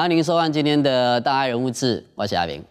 感谢您收看今天的《大爱人物志》，我是阿明。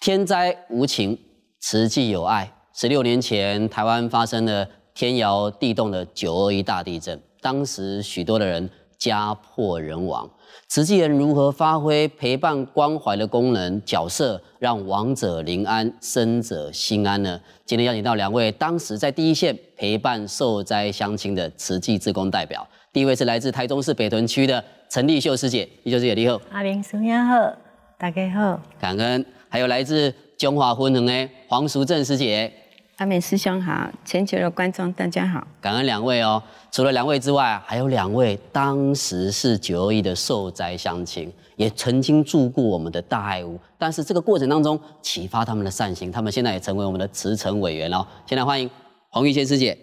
天灾无情，慈济有爱。十六年前，台湾发生了天摇地动的九二一大地震，当时许多的人家破人亡。慈济人如何发挥陪伴关怀的功能角色，让亡者临安，生者心安呢？今天邀请到两位当时在第一线陪伴受灾乡亲的慈济志工代表，第一位是来自台中市北屯区的陈丽秀师姐，一九九零后。阿明叔妹好，大家好，感恩。还有来自中华婚堂的黄淑正师姐。阿敏师兄好，全球的观众大家好，感恩两位哦。除了两位之外，还有两位当时是九二一的受灾乡亲，也曾经住过我们的大爱屋，但是这个过程当中启发他们的善心，他们现在也成为我们的慈诚委员哦。现在欢迎洪玉仙师姐。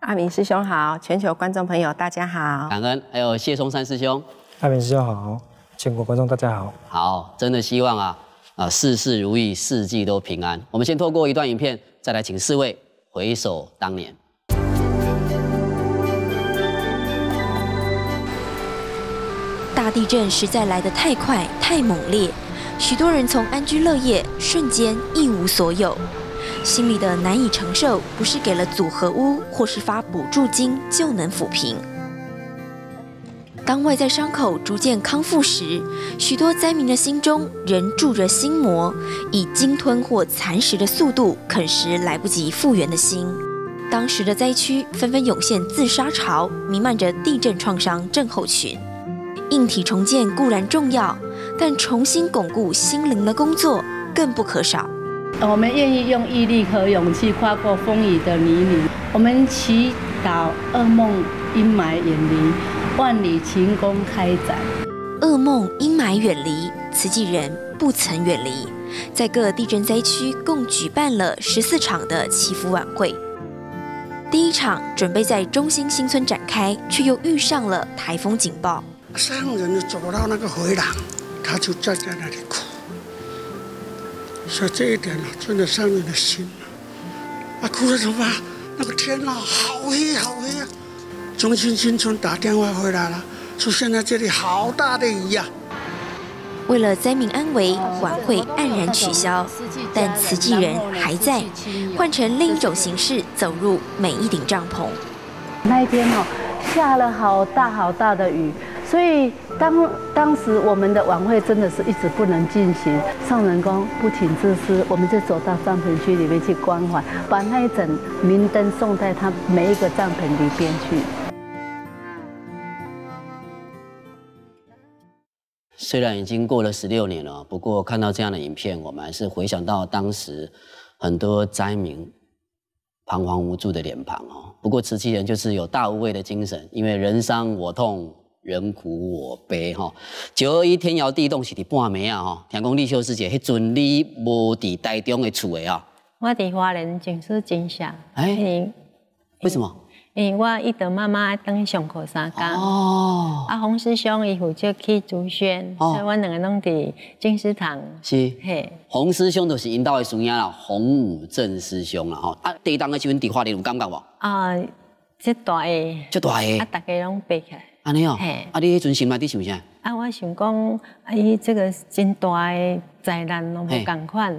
阿敏师兄好，全球观众朋友大家好，感恩还有谢松山师兄。阿敏师兄好，全国观众大家好，好，真的希望啊啊事事如意，四季都平安。我们先透过一段影片。再来请四位回首当年。大地震实在来得太快、太猛烈，许多人从安居乐业瞬间一无所有，心里的难以承受，不是给了组合屋或是发补助金就能抚平。当外在伤口逐渐康复时，许多灾民的心中仍住着心魔，以鲸吞或蚕食的速度啃食来不及复原的心。当时的灾区纷纷涌现自杀潮，弥漫着地震创伤症候群。硬体重建固然重要，但重新巩固心灵的工作更不可少。我们愿意用毅力和勇气跨过风雨的泥泞，我们祈祷噩梦阴霾远离。万里晴空开展，噩梦阴霾远离，慈济人不曾远离。在各地震灾区共举办了十四场的祈福晚会，第一场准备在中心新村展开，却又遇上了台风警报。上人走不到那个回廊，他就站在那里哭。你说这一点呢，真的上人的心，啊，哭什怎么那个天呐，好黑好黑啊！中心新村打电话回来了，说现在这里好大的雨啊！为了灾民安危，晚会黯然取消。但慈济人还在，换成另一种形式走入每一顶帐篷。那一天哦，下了好大好大的雨，所以当当时我们的晚会真的是一直不能进行。上人公不请自私，我们就走到帐篷区里面去关怀，把那一盏明灯送在他每一个帐篷里边去。虽然已经过了十六年了，不过看到这样的影片，我们还是回想到当时很多灾民彷徨无助的脸庞哦。不过慈济人就是有大无畏的精神，因为人伤我痛，人苦我悲哈。九二一天摇地动，是底半妙啊哈！天公地秀师姐，迄阵你无伫台中的厝诶啊？我伫华人真是惊吓！哎，为什么？因为我一道妈妈当上课三哦，啊红师兄伊负责去竹轩，所以我两个拢伫正师堂。是嘿，红师兄就是引导的师爷啦，洪武正师兄啦吼。啊，第一时阵伫氛，你有感觉无？啊，即大个，即大个，啊大家拢爬起来。安尼哦，啊你迄阵想嘛？你想唔想？啊，我想讲，啊伊即个真大个灾难，拢无共款。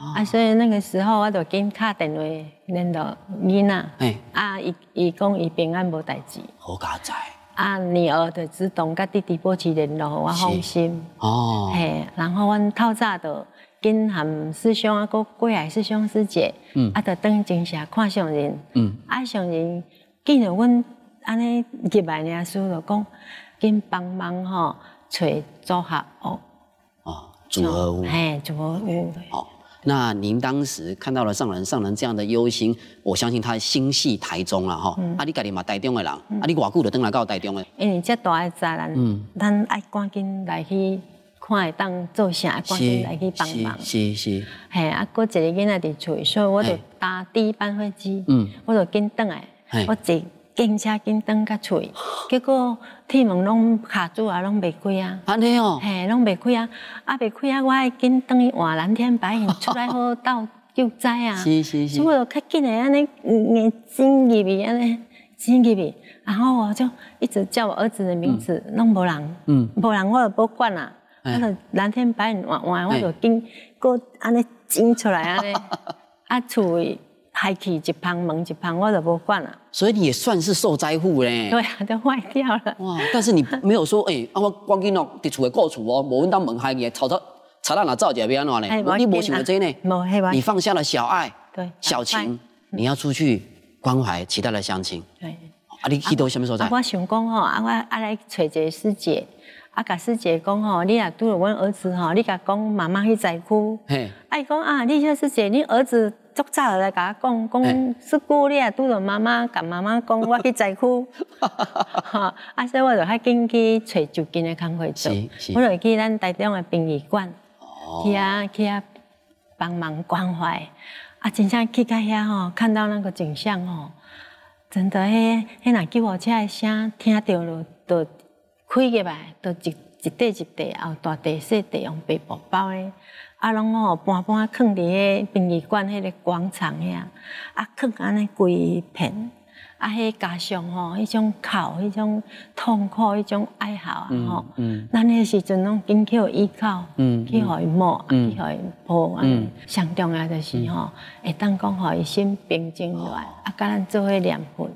啊，所以那个时候我就紧敲电话联络囡仔，啊，伊伊讲伊平安无代志，好佳哉。啊，女儿就主动甲弟弟保持联络，我放心。哦。嘿，然后阮透早就跟含师兄啊，哥、过来师兄师姐，啊，就等今下看上人。嗯。啊，上人见着阮安尼入来念书，就讲，紧帮忙吼找组合哦，哦，组合舞嘿，组合舞。好。那您当时看到了上人上人这样的忧心，我相信他心系台中了哈。啊，你家己嘛台中的人，啊你偌久就登来到台中的，因为这大的灾难，咱爱赶紧来去看会当做啥，赶紧来去帮忙，是是。嘿，啊，过一个囡仔伫厝，所以我就搭第一班飞机，我就紧登来，我坐。紧车、紧灯、甲锤，结果铁门拢卡住啊，拢未开啊。安尼哦。嘿，拢未开啊，啊未开啊！我紧灯换蓝天白云出来好到救灾啊。是是是。我就较紧的安尼，眼睛入去安尼，睁入去，然后我就一直叫我儿子的名字，拢无人。嗯。无人我就不管啦，我就蓝天白云换换，我就紧过安尼睁出来安尼，啊锤。害起一旁门一旁，我就不管了。所以你也算是受灾户嘞。对啊，都坏掉了。哇！但是你没有说，哎，啊，我关机哦，伫厝诶，过厝哦，无闻到门害起，吵到吵到哪造就变安怎嘞？你无想个呢？无系吧？你放下了小爱、对，小情，你要出去关怀其他的乡亲。对，啊，你去到什么所在？我想讲哦，啊，我啊来找一个师姐，啊，甲师姐讲哦，你若拄着阮儿子哦，你甲讲妈妈去灾区。嘿，哎，讲啊，你讲师姐，你儿子。早来甲我讲讲，四个也拄着妈妈，甲妈妈讲我去灾区，啊，所以我就较紧去找就近的工作做，我会去咱台中的殡仪馆，去啊去啊帮忙关怀，啊，真正去到遐吼，看到那个景象吼，真的迄迄那救护车的声听着了都开起来，都一一堆一地，啊，有大地小地用被薄包的。啊，拢哦，搬搬囥伫诶殡仪馆迄个广场遐，啊，囥安尼规片。啊，迄加上吼，迄种哭，迄种痛苦，迄种爱好啊吼，咱迄时阵拢去互依靠，去互伊摸，去互伊破，上重要就是吼，会当讲互伊心平静落来，啊，甲咱做伙念佛，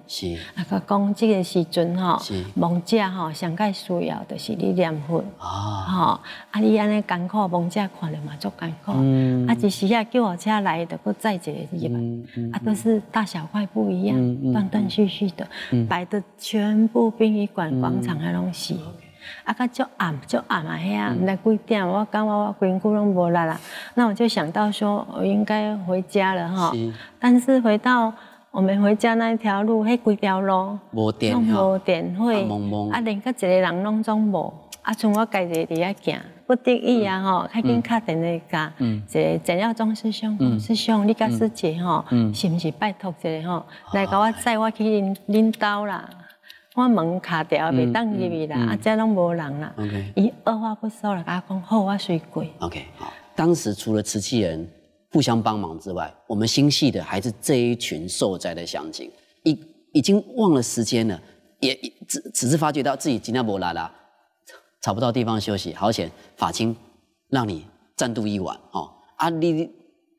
啊，甲讲即个时阵吼，梦者吼，上该需要就是你念佛，啊，吼，啊你安尼艰苦，梦者看着嘛足艰苦，啊，一时啊叫我车来，得搁一个一班，啊，都是大小块不一样，断断续。续续的，摆的全部殡仪馆广场的东西，啊，个就暗就暗啊遐，唔知几点，我感我我光顾拢无力啦，那我就想到说，我应该回家了哈。但是回到我们回家那一条路，迄几条路，无电啊，无电费，啊，连个一个人拢总无。啊！从我家己伫遐行不得已啊！吼，赶紧打电话嗯，这怎样？张先生、师兄，你甲师姐吼，是不是拜托一下吼？来，我载我去恁恁家啦。我门卡掉，袂当入去啦，啊，这拢无人啦。伊二话不说，我讲好我随贵。OK，好。当时除了瓷器人互相帮忙之外，我们心系的还是这一群受灾的乡亲，已已经忘了时间了，也只只是发觉到自己今天无啦啦。找不到地方休息，好险！法清让你暂住一晚哦。啊，你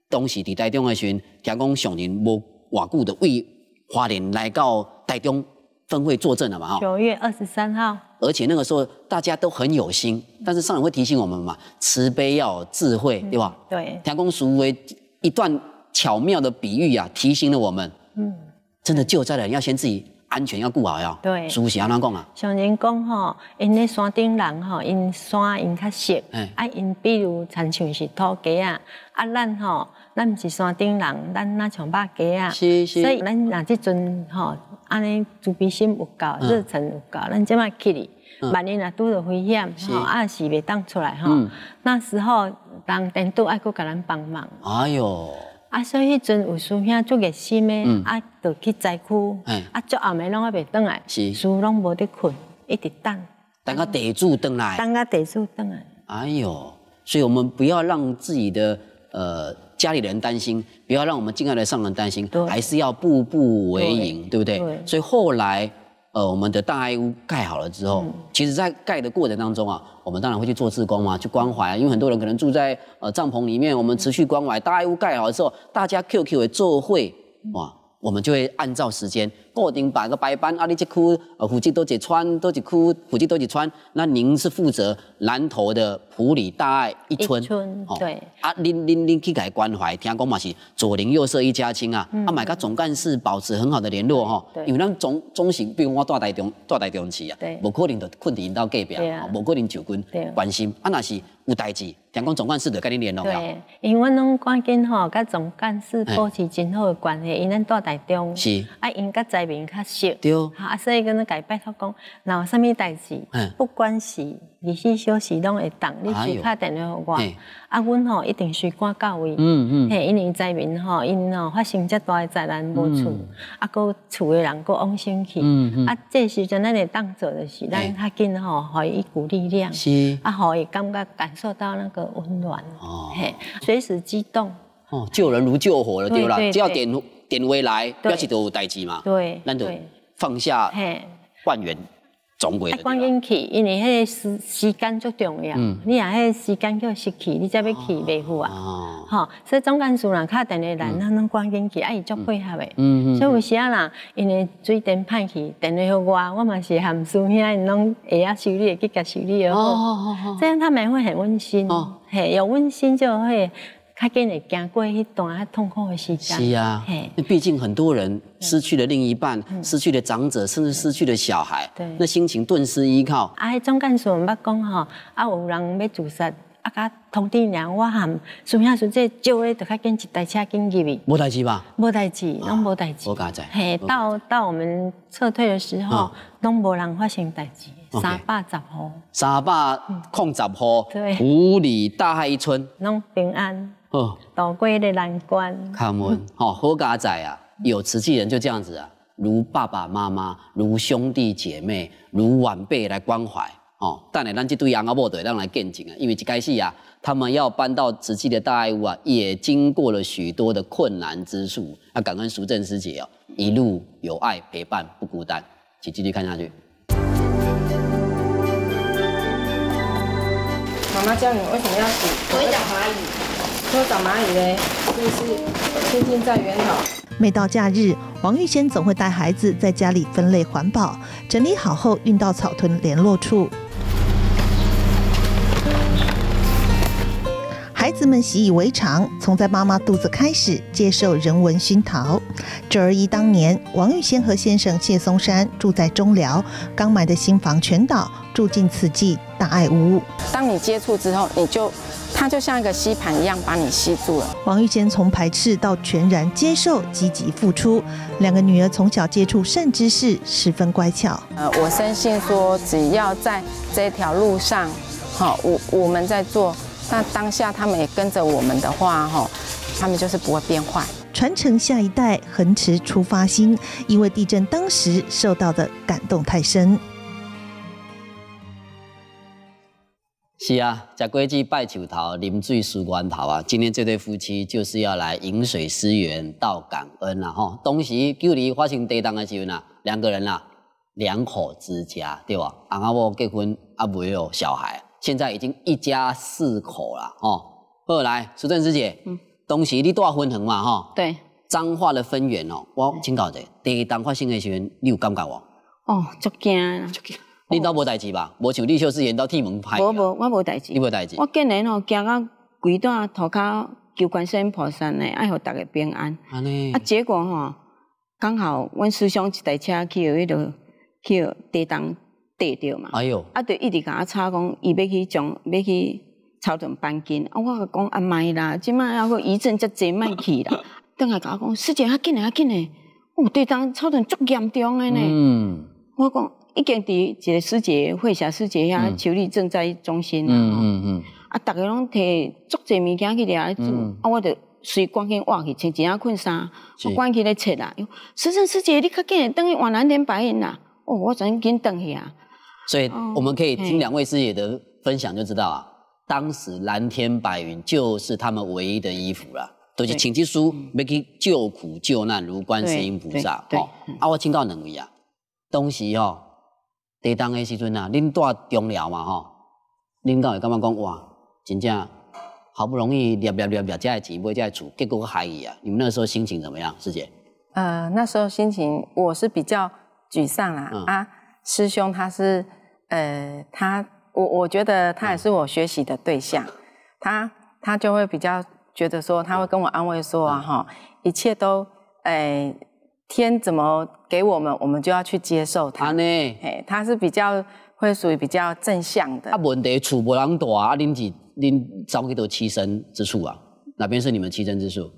当时抵台中的时候，天公上人无瓦顾的为华莲来到台中分会作证了嘛？哈，九月二十三号。而且那个时候大家都很有心，但是上人会提醒我们嘛？慈悲要智慧，对吧？对。天公孰为一段巧妙的比喻啊，提醒了我们。嗯。真的救灾了，你要先自己。安全要顾好呀。对，舒适安怎讲啊？像人讲吼，因咧山顶人吼，因山因较熟，湿，啊因比如亲像是土鸡啊。啊咱吼，咱毋是山顶人，咱那像肉鸡啊。是是。所以咱若即阵吼，安尼自卑心有够，热程有够。咱即摆去哩，万一若拄着危险，吼，啊是袂当出来吼。那时候，人人都爱顾甲咱帮忙。哎哟。啊，所以迄阵有师兄做热心的，啊，就去灾区，啊，做后尾拢阿袂等来，叔拢无得困，一直等，等到地住等来，等到地住等来。哎呦，所以我们不要让自己的呃家里人担心，不要让我们敬爱的上人担心，还是要步步为营，对不对？所以后来。呃，我们的大爱屋盖好了之后，其实，在盖的过程当中啊，我们当然会去做志工嘛，去关怀因为很多人可能住在呃帐篷里面，我们持续关怀。大爱屋盖好了之后，大家 QQ 也做会哇。我们就会按照时间，固定把个白班啊，你去哭，啊，夫妻多几穿，多几哭，夫妻多几穿。那您是负责南头的普里大爱一村，村对，啊，您您您去改关怀，听讲嘛是左邻右舍一家亲啊，啊，买个总干事保持很好的联络哈，因为咱总总是，比如我大台中大台中市啊，对，无可能就困伫因家隔壁，无可能就跟关心，啊，那是。有代志，听讲总干事就跟你联络了。对，因为阮拢关键吼，甲总干事保持真好关系，因咱大台中是啊，因甲在民较熟，对，啊，所以跟恁改拜托讲，若有甚物代志，不管是。二十四小时拢会动，你随时电话，啊，阮吼一定随赶到位。嗯嗯，嘿，因为灾民吼，因吼发生遮大的灾难无厝，啊，个厝的人个往生去，啊，这时阵咱会当做的是，咱较紧吼，互伊一股力量，是啊，互伊感觉感受到那个温暖。哦，嘿，随时机动，哦，救人如救火了，对对对，要点点回来，不要去有代志嘛。对，咱就放下，嘿，换源。总归。赶紧去，因为迄个时时间足重要。你若迄个时间叫失去，你再要去袂好啊。吼，所以总干事啦，敲电话来，咱拢赶紧去，啊伊足配合的。嗯嗯。所以有时啊，人因为水电派去，电话互我，我嘛是含苏兄，因拢会晓修理，去甲修理。哦哦哦。这样他们会很温馨。哦。嘿，有温馨就会。较紧会经过一段痛苦的时间，是啊，毕竟很多人失去了另一半，失去了长者，甚至失去了小孩，对，那心情顿时依靠。啊，总干事，我要讲吼，啊，有人要自杀，啊，甲通知我喊，孙亚孙这救的就较紧，台车紧急没无大事吧？无代事，拢无代事。无加载。嘿，到到我们撤退的时候，拢无人发生代志。三百十号，三百空十号，五里大海一村，拢平安。哦，倒过的难关，看们好好家仔啊，有瓷器人就这样子啊，如爸爸妈妈，如兄弟姐妹，如晚辈来关怀哦。但系咱这对人阿，不得让来见证啊。因为一开始啊，他们要搬到瓷器的大爱屋啊，也经过了许多的困难之处。要感恩淑正师姐哦，一路有爱陪伴，不孤单。请继续看下去。妈妈叫你为什么要洗？我会讲华语。找蚂蚁嘞，就是天天在源头。每到假日，王玉仙总会带孩子在家里分类环保，整理好后运到草屯联络处。孩子们习以为常，从在妈妈肚子开始接受人文熏陶。九二一当年，王玉仙和先生谢松山住在中寮刚买的新房，全岛住进此地，大爱屋。当你接触之后，你就。它就像一个吸盘一样把你吸住了。王玉仙从排斥到全然接受，积极付出。两个女儿从小接触善知识，十分乖巧。呃，我深信说，只要在这条路上，好，我我们在做，那当下他们也跟着我们的话，哈，他们就是不会变坏。传承下一代，恒持出发心，因为地震当时受到的感动太深。是啊，才过子拜酒桃，临醉输官头啊。今天这对夫妻就是要来饮水思源，道感恩啊！吼。当时距年发生地震的时候呢，两个人啊，两口之家，对吧？阿阿婆结婚阿没有小孩，现在已经一家四口了，吼。后来，苏贞师姐，嗯，当时你多分行嘛？吼，对，彰化的分园哦，我怎搞第地震发生的时候，你有感觉无？哦，足惊惊。恁倒无代志吧？无像李秀芝，演到替门派。无无，我无代志。你无代志。我今年哦，行到几段土脚，求观世音菩萨呢，爱互逐个平安。安尼。啊结果吼，刚好阮师兄一台车去到迄条，去地洞地到嘛。哎哟，啊，就一直甲我吵讲，伊要去种，要去草屯搬金。啊，我甲讲阿麦啦，即卖犹佫雨阵，遮侪袂去啦。等下甲我讲，时间较紧诶，较紧诶。哦，地洞草屯足严重诶呢。嗯。我讲。已经伫一个师姐、慧霞师姐遐求理赈灾中心啦，啊，大家拢摕足济物件去掠，啊，我着随赶紧换去穿一件困衫，我关起咧切啦。师生师姐，你较紧，等于往蓝天白云啦，哦，我偂紧等去啊。所以我们可以听两位师姐的分享就知道啊，当时蓝天白云就是他们唯一的衣服啦，都是请经书，要去救苦救难如观世音菩萨，哦，啊，我请教两位啊，东西哦，地动的时阵啊，恁带中寮嘛吼，恁敢会感觉讲哇，真正好不容易赚赚赚赚这的钱买这的厝，结果害伊啊！你们那时候心情怎么样，师姐？呃，那时候心情我是比较沮丧啦。啊，师兄他是，呃，他我我觉得他也是我学习的对象，他他就会比较觉得说，他会跟我安慰说啊，哈，一切都诶。天怎么给我们，我们就要去接受它。呢，哎，它是比较会属于比较正向的。啊，问题厝无夯大啊，恁己恁找几多栖身之处啊。哪边是你们栖身之处？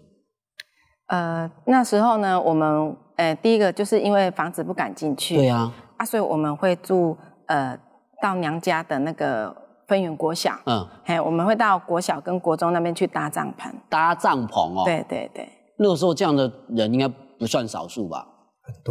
呃，那时候呢，我们呃第一个就是因为房子不敢进去。对啊。啊，所以我们会住呃到娘家的那个分园国小。嗯。嘿，我们会到国小跟国中那边去搭帐篷。搭帐篷哦。对对对。那个时候这样的人应该。不算少数吧，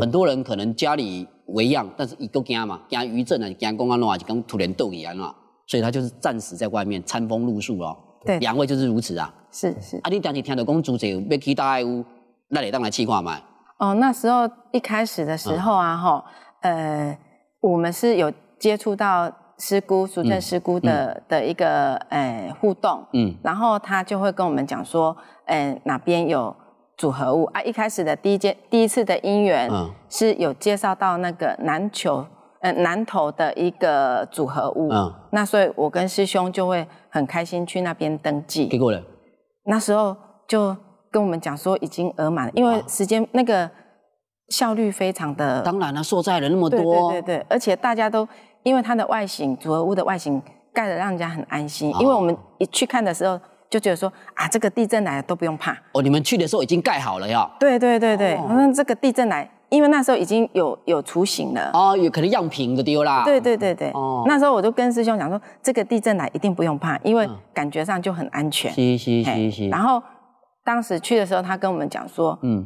很多人可能家里为样，但是一个惊嘛，惊余震啊，惊公安乱啊，就跟土然斗一样啊，所以他就是暂时在外面餐风露宿咯。对，两位就是如此啊。是是。啊，你当时听到公主这被去到爱屋，那你当然气话嘛。哦，那时候一开始的时候啊，哈，呃，我们是有接触到师姑，俗称师姑的的一个呃互动，嗯，然后他就会跟我们讲说，呃，哪边有。组合物啊，一开始的第一件、第一次的姻缘是有介绍到那个南球、呃，南投的一个组合物，嗯，那所以我跟师兄就会很开心去那边登记。给过呢？那时候就跟我们讲说已经额满，因为时间那个效率非常的。当然了，受灾人那么多。对对对，而且大家都因为它的外形，组合物的外形盖得让人家很安心，因为我们一去看的时候。就觉得说啊，这个地震来都不用怕哦。你们去的时候已经盖好了呀？对对对对，像这个地震来，因为那时候已经有有雏形了哦，有可能样品就丢啦。对对对对，那时候我就跟师兄讲说，这个地震来一定不用怕，因为感觉上就很安全。然后当时去的时候，他跟我们讲说，嗯，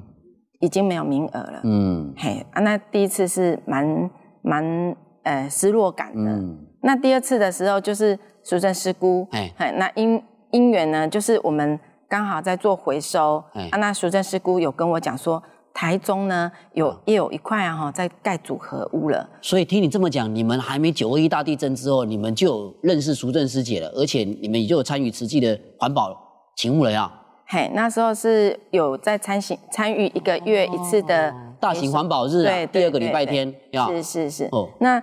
已经没有名额了。嗯，嘿啊，那第一次是蛮蛮呃失落感的。嗯，那第二次的时候就是苏州师姑，哎，那因姻缘呢，就是我们刚好在做回收。嗯。那淑珍师姑有跟我讲说，台中呢有也有一块啊哈，在盖组合屋了。所以听你这么讲，你们还没九二一大地震之后，你们就有认识淑珍师姐了，而且你们也有参与慈济的环保勤务了呀？嘿，那时候是有在参行参与一个月一次的大型环保日啊，第二个礼拜天是是是。哦。那。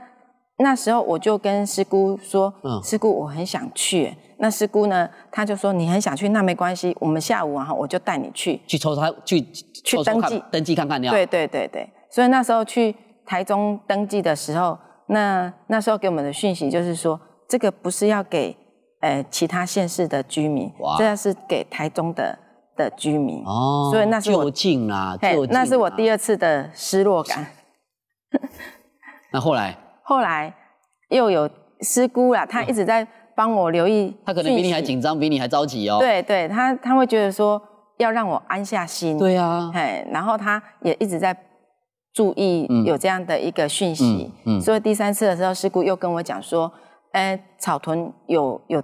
那时候我就跟师姑说，师姑我很想去。那师姑呢，他就说你很想去，那没关系，我们下午哈我就带你去去抽查去去登记登记看看你要。对对对对，所以那时候去台中登记的时候，那那时候给我们的讯息就是说，这个不是要给呃其他县市的居民，这是给台中的的居民。哦，所以那是就近啦，哎，那是我第二次的失落感。那后来？后来又有师姑啦，她一直在帮我留意讯他可能比你还紧张，比你还着急哦。对对，他他会觉得说要让我安下心。对啊，哎，然后他也一直在注意有这样的一个讯息。嗯。所以第三次的时候，师姑又跟我讲说，哎，草屯有有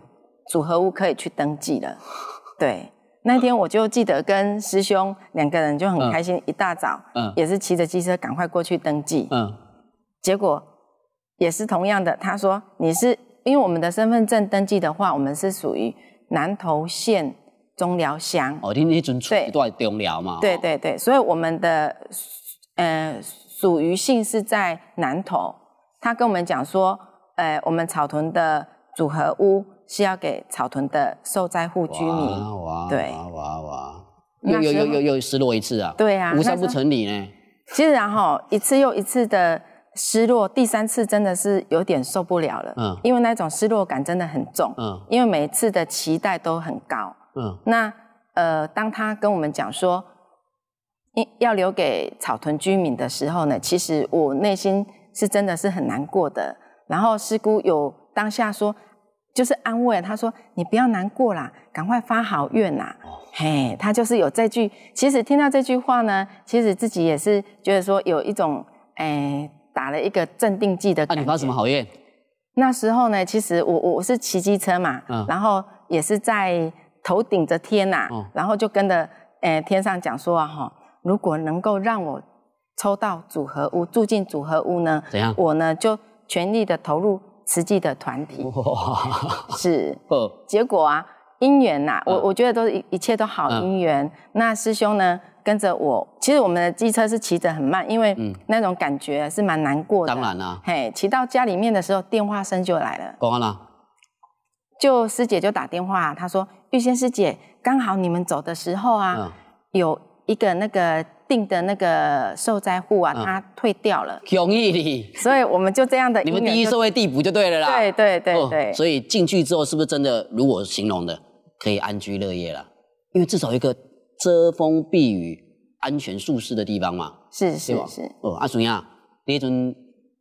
组合屋可以去登记了。对，那天我就记得跟师兄两个人就很开心，一大早也是骑着机车赶快过去登记。嗯。结果。也是同样的，他说你是因为我们的身份证登记的话，我们是属于南投县中寮乡。哦，你那阵错，对，中寮嘛。对对对，所以我们的呃属于姓是在南投。他跟我们讲说，呃，我们草屯的组合屋是要给草屯的受灾户居民。哇哇哇！又又又又有十一次啊？对啊，无伤不成立呢。其实然后一次又一次的。失落，第三次真的是有点受不了了。嗯，因为那种失落感真的很重。嗯，因为每次的期待都很高。嗯，那呃，当他跟我们讲说，要留给草屯居民的时候呢，其实我内心是真的是很难过的。然后师姑有当下说，就是安慰他说：“你不要难过啦，赶快发好愿啦。哦，嘿，他就是有这句。其实听到这句话呢，其实自己也是觉得说有一种诶。打了一个镇定剂的感觉。啊，你发什么好运？那时候呢，其实我我我是骑机车嘛，然后也是在头顶着天呐，然后就跟着诶天上讲说啊哈，如果能够让我抽到组合屋住进组合屋呢，怎样？我呢就全力的投入慈济的团体。哇！是。结果啊，姻缘呐，我我觉得都是一一切都好姻缘。那师兄呢？跟着我，其实我们的机车是骑得很慢，因为那种感觉是蛮难过的。当然啦，嘿，骑到家里面的时候，电话声就来了。公安啦？就师姐就打电话，她说：“玉仙师姐，刚好你们走的时候啊，有一个那个定的那个受灾户啊，他退掉了，容易你！所以我们就这样的，你们第一社会地补就对了啦。对对对对，所以进去之后，是不是真的如我形容的，可以安居乐业了？因为至少一个。遮风避雨、安全舒适的地方嘛，是是是。哦，阿叔你啊，第一尊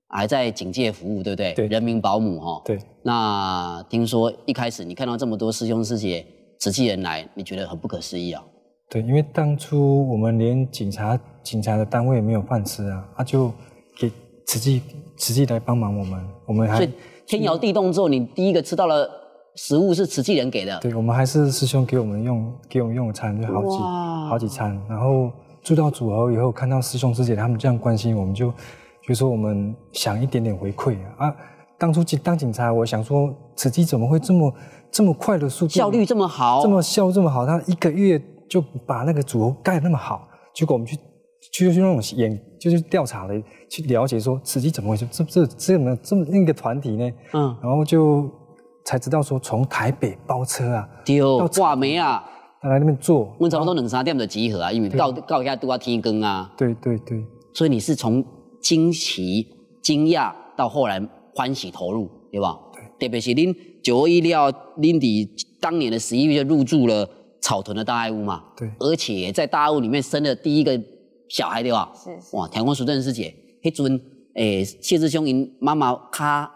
还在警戒服务，对不对？对，人民保姆哈。对。那听说一开始你看到这么多师兄师姐瓷器人来，你觉得很不可思议啊？对，因为当初我们连警察警察的单位没有饭吃啊，他就给瓷器瓷器来帮忙我们。我们还天摇地动之后，你第一个吃到了。食物是慈济人给的，对我们还是师兄给我们用，给我们用餐就好几好几餐。然后住到组合以后，看到师兄师姐他们这样关心我们，就就说我们想一点点回馈啊。当初当警察，我想说慈济怎么会这么这么快的速度，效率这么好，这么效率这么好，他一个月就把那个组合盖那么好。结果我们去去去那种演，就是调查了，去了解说慈济怎么回事，这这这么这么那个团体呢？嗯，然后就。才知道说从台北包车啊，到挂梅啊，来那边坐。我们差不多两三点就集合啊，因为到到遐都要天光啊。对对对。所以你是从惊奇、惊讶到后来欢喜投入，对吧？对。特别是您九乎意料，恁弟当年的十一月就入住了草屯的大爱屋嘛。对。而且在大爱屋里面生了第一个小孩，对吧？是是。哇，台湾主持人师姐，那阵诶，谢志雄因妈妈他。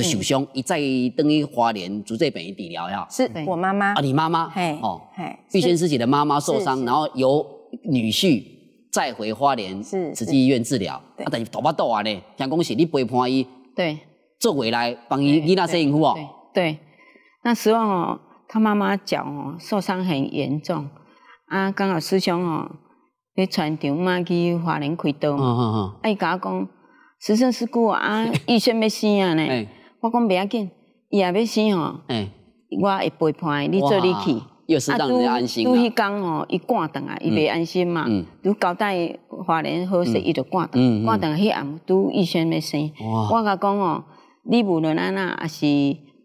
是受伤，一再等于花莲做这边治疗了。是我妈妈啊，你妈妈。哎哦，哎，玉仙师姐的妈妈受伤，然后由女婿再回花莲是，自己医院治疗。啊，等于头把大啊呢，听讲是你陪伴伊对，做回来帮伊伊那些哦。对。那时候哦，他妈妈脚哦受伤很严重啊，刚好师兄哦，去船长嘛去华联开刀。嗯嗯啊啊！哎，甲讲，师身师姑啊，医生要死啊呢。我讲不要紧，伊也要生吼，我会陪伴你做你去。又是让安心。啊，拄迄工吼，伊挂断啊，伊袂安心嘛。拄交代华莲好势，伊就挂断，挂断迄暗，拄预先要生。我甲讲哦，你无论安那，还是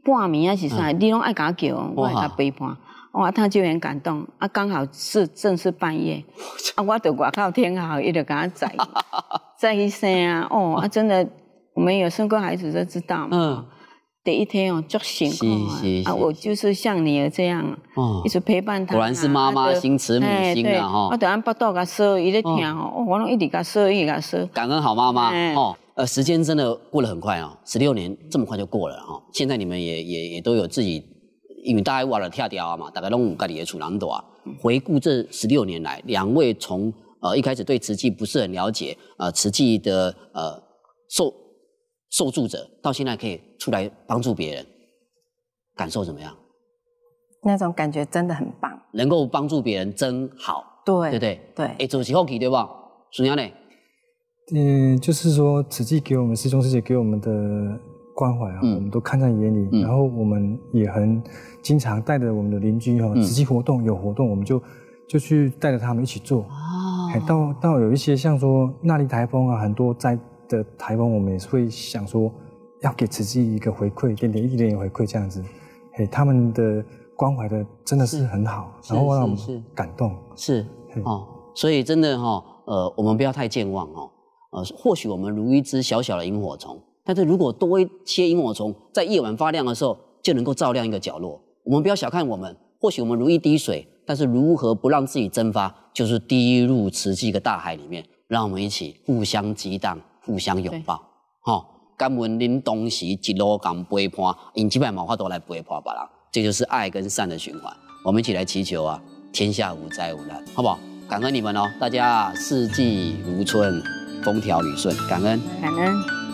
半暝啊，是啥，你拢爱甲我叫，我会甲陪伴。哇！啊，他就很感动。啊，刚好是正是半夜，啊，我到外口听吼，伊著甲我载，载去生啊。哦，啊，真的。我们有生过孩子就知道嘛，嗯，第一天哦觉醒，啊，我就是像女儿这样，一直陪伴她，果然是妈妈心、慈母心啊！哈。我等下北斗噶说，伊在听哦，我拢一直噶说，一直噶说。感恩好妈妈哦，呃，时间真的过得很快哦，十六年这么快就过了哈。现在你们也也也都有自己，因为大家玩了跳跳啊嘛，大概拢五个月出多啊。回顾这十六年来，两位从呃一开始对瓷器不是很了解，呃，瓷器的呃受。受助者到现在可以出来帮助别人，感受怎么样？那种感觉真的很棒，能够帮助别人真好。对，对对？对。哎，主席好奇对不？主席呢？嗯，就是说，慈济给我们师兄师姐给我们的关怀啊，我们都看在眼里。然后我们也很经常带着我们的邻居哈，慈济活动有活动，我们就就去带着他们一起做。哦。到到有一些像说那莉台风啊，很多灾。的台湾，我们也是会想说，要给慈济一个回馈，一点一点回馈这样子。嘿，他们的关怀的真的是很好，然后让我们感动。是，哦，所以真的哈，呃，我们不要太健忘哦。呃，或许我们如一只小小的萤火虫，但是如果多一些萤火虫在夜晚发亮的时候，就能够照亮一个角落。我们不要小看我们，或许我们如一滴水，但是如何不让自己蒸发，就是滴入慈济的大海里面。让我们一起互相激荡。互相拥抱，吼！感恩您当时一路甘陪伴，因几百毛花都来陪伴别人，这就是爱跟善的循环。我们一起来祈求啊，天下无灾无难，好不好？感恩你们哦，大家四季如春，风调雨顺，感恩，感恩。